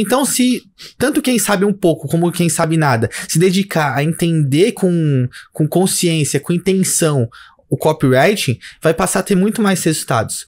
Então, se tanto quem sabe um pouco como quem sabe nada se dedicar a entender com, com consciência, com intenção o copywriting, vai passar a ter muito mais resultados.